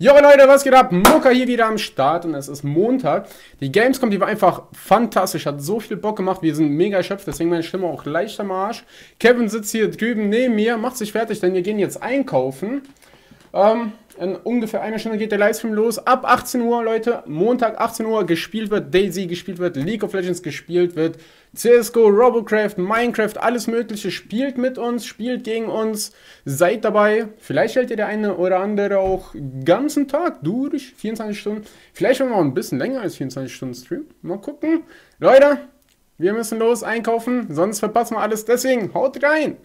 Jo Leute, was geht ab? Muka hier wieder am Start und es ist Montag. Die Gamescom, die war einfach fantastisch, hat so viel Bock gemacht, wir sind mega erschöpft, deswegen meine Stimme auch leicht am Arsch. Kevin sitzt hier drüben neben mir, macht sich fertig, denn wir gehen jetzt einkaufen. Ähm, in ungefähr einer Stunde geht der Livestream los. Ab 18 Uhr, Leute. Montag 18 Uhr gespielt wird, Daisy gespielt wird, League of Legends gespielt wird, CSGO, Robocraft, Minecraft, alles Mögliche. Spielt mit uns, spielt gegen uns. Seid dabei. Vielleicht hält ihr der eine oder andere auch ganzen Tag durch, 24 Stunden. Vielleicht wollen wir auch ein bisschen länger als 24 Stunden Stream. Mal gucken. Leute, wir müssen los einkaufen, sonst verpassen wir alles. Deswegen haut rein!